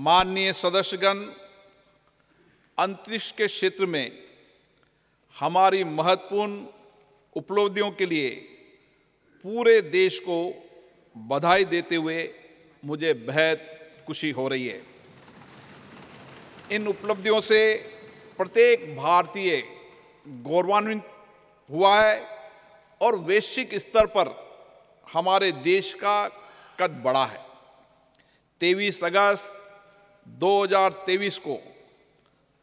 माननीय सदस्यगण अंतरिक्ष के क्षेत्र में हमारी महत्वपूर्ण उपलब्धियों के लिए पूरे देश को बधाई देते हुए मुझे बेहद खुशी हो रही है इन उपलब्धियों से प्रत्येक भारतीय गौरवान्वित हुआ है और वैश्विक स्तर पर हमारे देश का कद बढ़ा है तेईस अगस्त 2023 को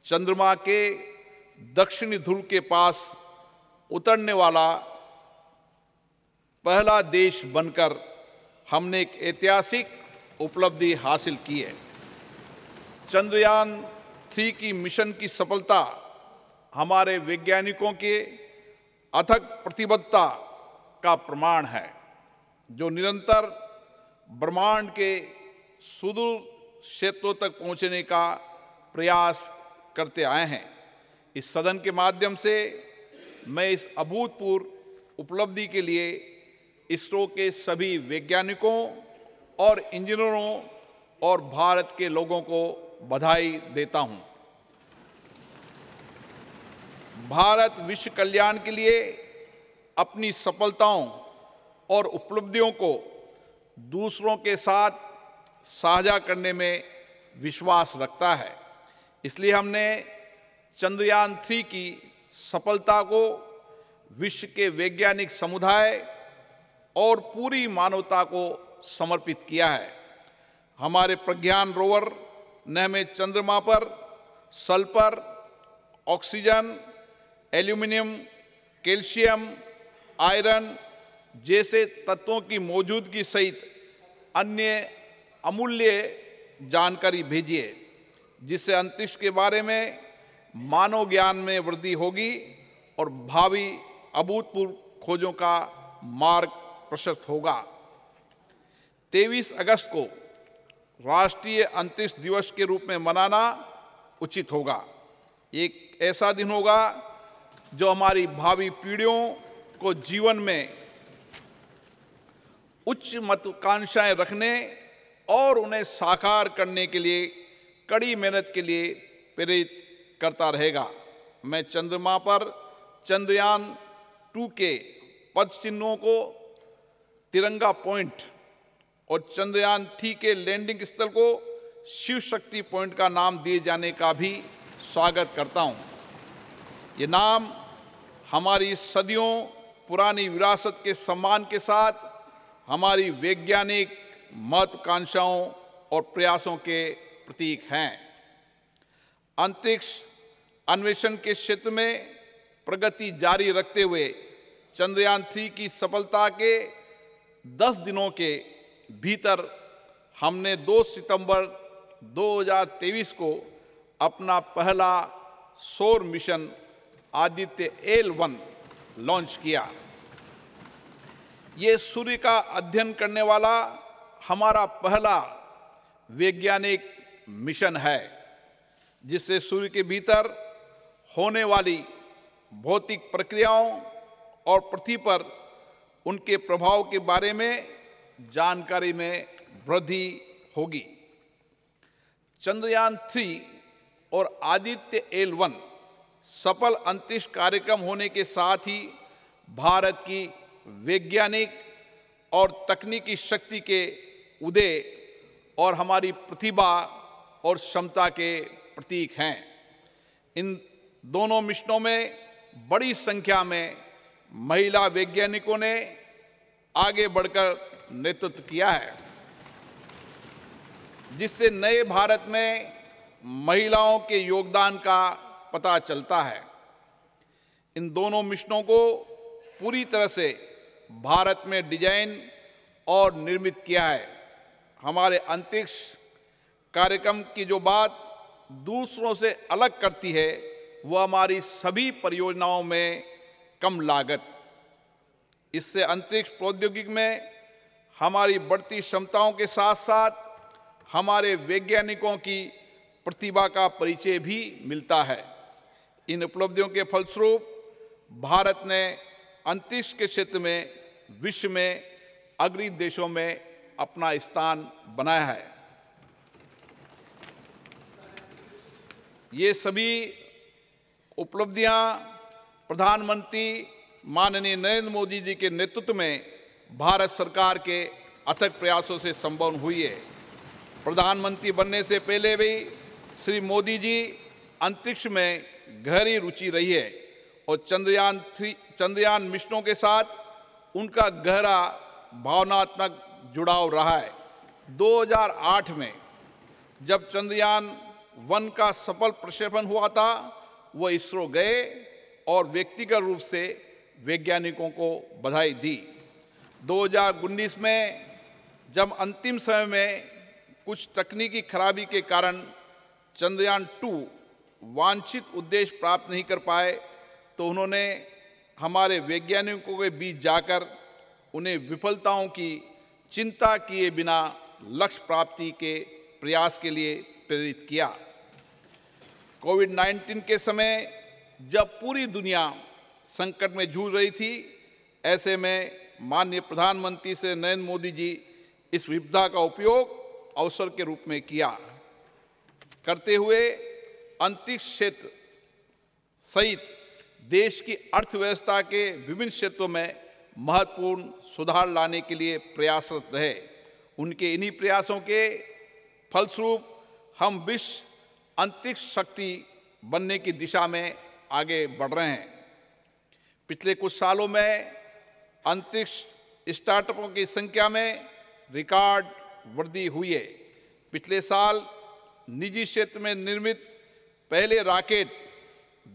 चंद्रमा के दक्षिणी ध्रुव के पास उतरने वाला पहला देश बनकर हमने एक ऐतिहासिक उपलब्धि हासिल की है चंद्रयान थ्री की मिशन की सफलता हमारे वैज्ञानिकों के अथक प्रतिबद्धता का प्रमाण है जो निरंतर ब्रह्मांड के सुदूर क्षेत्रों तक पहुंचने का प्रयास करते आए हैं इस सदन के माध्यम से मैं इस अभूतपूर्व उपलब्धि के लिए इसरो के सभी वैज्ञानिकों और इंजीनियरों और भारत के लोगों को बधाई देता हूं भारत विश्व कल्याण के लिए अपनी सफलताओं और उपलब्धियों को दूसरों के साथ साझा करने में विश्वास रखता है इसलिए हमने चंद्रयान थ्री की सफलता को विश्व के वैज्ञानिक समुदाय और पूरी मानवता को समर्पित किया है हमारे प्रज्ञान रोवर ने हमें चंद्रमा पर sulphur oxygen aluminium calcium iron जैसे तत्वों की मौजूदगी सहित अन्य अमूल्य जानकारी भेजिए जिससे अंतरिक्ष के बारे में मानव ज्ञान में वृद्धि होगी और भावी अभूतपूर्व खोजों का मार्ग प्रशस्त होगा 23 अगस्त को राष्ट्रीय अंतरिक्ष दिवस के रूप में मनाना उचित होगा एक ऐसा दिन होगा जो हमारी भावी पीढ़ियों को जीवन में उच्च महत्वाकांक्षाएं रखने और उन्हें साकार करने के लिए कड़ी मेहनत के लिए प्रेरित करता रहेगा मैं चंद्रमा पर चंद्रयान टू के पद चिन्हों को तिरंगा पॉइंट और चंद्रयान थ्री के लैंडिंग स्थल को शिव शक्ति पॉइंट का नाम दिए जाने का भी स्वागत करता हूं ये नाम हमारी सदियों पुरानी विरासत के सम्मान के साथ हमारी वैज्ञानिक महत्वाकांक्षाओं और प्रयासों के प्रतीक हैं अंतरिक्ष अन्वेषण के क्षेत्र में प्रगति जारी रखते हुए चंद्रयान थ्री की सफलता के 10 दिनों के भीतर हमने 2 सितंबर 2023 को अपना पहला सौर mission Aditya L one launch किया ये सूर्य का अध्ययन करने वाला हमारा पहला वैज्ञानिक मिशन है जिससे सूर्य के भीतर होने वाली भौतिक प्रक्रियाओं और पृथ्वी पर उनके प्रभाव के बारे में जानकारी में वृद्धि होगी चंद्रयान थ्री और आदित्य एल वन सफल अंतरिक्ष कार्यक्रम होने के साथ ही भारत की वैज्ञानिक और तकनीकी शक्ति के उदय और हमारी प्रतिभा और क्षमता के प्रतीक हैं इन दोनों मिशनों में बड़ी संख्या में महिला वैज्ञानिकों ने आगे बढ़कर नेतृत्व किया है जिससे नए भारत में महिलाओं के योगदान का पता चलता है इन दोनों मिशनों को पूरी तरह से भारत में डिजाइन और निर्मित किया है हमारे अंतरिक्ष कार्यक्रम की जो बात दूसरों से अलग करती है वह हमारी सभी परियोजनाओं में कम लागत इससे अंतरिक्ष प्रौद्योगिकी में हमारी बढ़ती क्षमताओं के साथ साथ हमारे वैज्ञानिकों की प्रतिभा का परिचय भी मिलता है इन उपलब्धियों के फलस्वरूप भारत ने अंतरिक्ष के क्षेत्र में विश्व में अग्रणी देशों में अपना स्थान बनाया है ये सभी उपलब्धियां प्रधानमंत्री माननीय नरेंद्र मोदी जी के नेतृत्व में भारत सरकार के अथक प्रयासों से संभव हुई है प्रधानमंत्री बनने से पहले भी श्री मोदी जी अंतरिक्ष में गहरी रुचि रही है और चंद्रयान थ्री चंद्रयान मिशनों के साथ उनका गहरा भावनात्मक जुड़ाव रहा है 2008 में जब चंद्रयान वन का सफल प्रक्षेपण हुआ था वह इसरो गए और व्यक्तिगत रूप से वैज्ञानिकों को बधाई दी 2019 में जब अंतिम समय में कुछ तकनीकी खराबी के कारण चंद्रयान टू वांछित उद्देश्य प्राप्त नहीं कर पाए तो उन्होंने हमारे वैज्ञानिकों के बीच जाकर उन्हें विफलताओं की चिंता किए बिना लक्ष्य प्राप्ति के प्रयास के लिए प्रेरित किया कोविड 19 के समय जब पूरी दुनिया संकट में जूझ रही थी ऐसे में माननीय प्रधानमंत्री से नरेंद्र मोदी जी इस विविधा का उपयोग अवसर के रूप में किया करते हुए अंतरिक्ष क्षेत्र सहित देश की अर्थव्यवस्था के विभिन्न क्षेत्रों में महत्वपूर्ण सुधार लाने के लिए प्रयासरत रहे उनके इन्हीं प्रयासों के फलस्वरूप हम विश्व अंतरिक्ष शक्ति बनने की दिशा में आगे बढ़ रहे हैं पिछले कुछ सालों में अंतरिक्ष स्टार्टअपों की संख्या में रिकॉर्ड वृद्धि हुई है पिछले साल निजी क्षेत्र में निर्मित पहले रॉकेट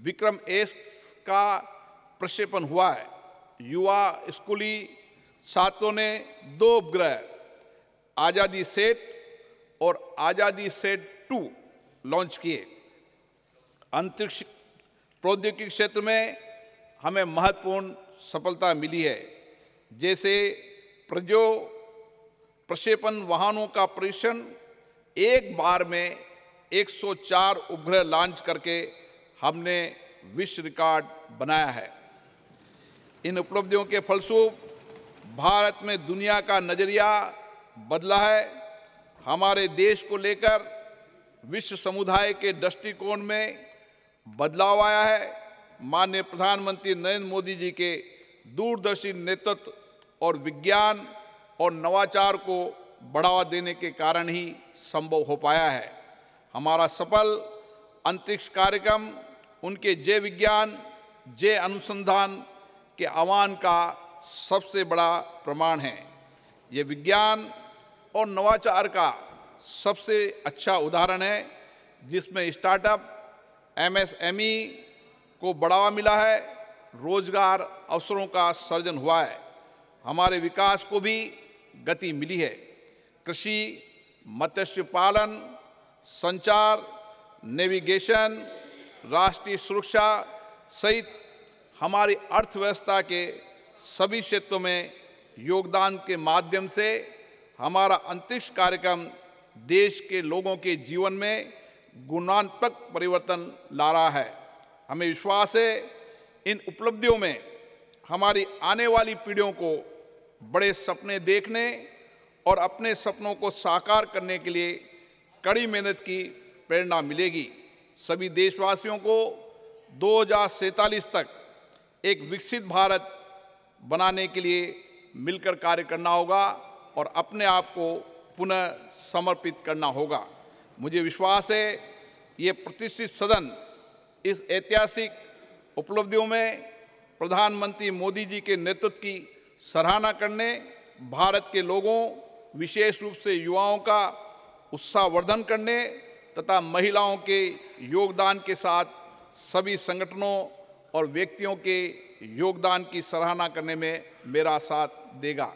विक्रम एस का प्रक्षेपण हुआ है युवा स्कूली छात्रों ने दो उपग्रह आज़ादी सेट और आज़ादी सेट टू लॉन्च किए अंतरिक्ष प्रौद्योगिकी क्षेत्र में हमें महत्वपूर्ण सफलता मिली है जैसे प्रजो प्रक्षेपण वाहनों का परीक्षण एक बार में 104 उपग्रह लॉन्च करके हमने विश्व रिकॉर्ड बनाया है इन उपलब्धियों के फलस्वरूप भारत में दुनिया का नज़रिया बदला है हमारे देश को लेकर विश्व समुदाय के दृष्टिकोण में बदलाव आया है माननीय प्रधानमंत्री नरेंद्र मोदी जी के दूरदर्शी नेतृत्व और विज्ञान और नवाचार को बढ़ावा देने के कारण ही संभव हो पाया है हमारा सफल अंतरिक्ष कार्यक्रम उनके जय विज्ञान जय अनुसंधान के आह्वान का सबसे बड़ा प्रमाण है ये विज्ञान और नवाचार का सबसे अच्छा उदाहरण है जिसमें स्टार्टअप एमएसएमई को बढ़ावा मिला है रोजगार अवसरों का सर्जन हुआ है हमारे विकास को भी गति मिली है कृषि मत्स्य पालन संचार नेविगेशन राष्ट्रीय सुरक्षा सहित हमारी अर्थव्यवस्था के सभी क्षेत्रों में योगदान के माध्यम से हमारा अंतरिक्ष कार्यक्रम देश के लोगों के जीवन में गुणात्मक परिवर्तन ला रहा है हमें विश्वास है इन उपलब्धियों में हमारी आने वाली पीढ़ियों को बड़े सपने देखने और अपने सपनों को साकार करने के लिए कड़ी मेहनत की प्रेरणा मिलेगी सभी देशवासियों को दो तक एक विकसित भारत बनाने के लिए मिलकर कार्य करना होगा और अपने आप को पुनः समर्पित करना होगा मुझे विश्वास है ये प्रतिष्ठित सदन इस ऐतिहासिक उपलब्धियों में प्रधानमंत्री मोदी जी के नेतृत्व की सराहना करने भारत के लोगों विशेष रूप से युवाओं का उत्साहवर्धन करने तथा महिलाओं के योगदान के साथ सभी संगठनों और व्यक्तियों के योगदान की सराहना करने में मेरा साथ देगा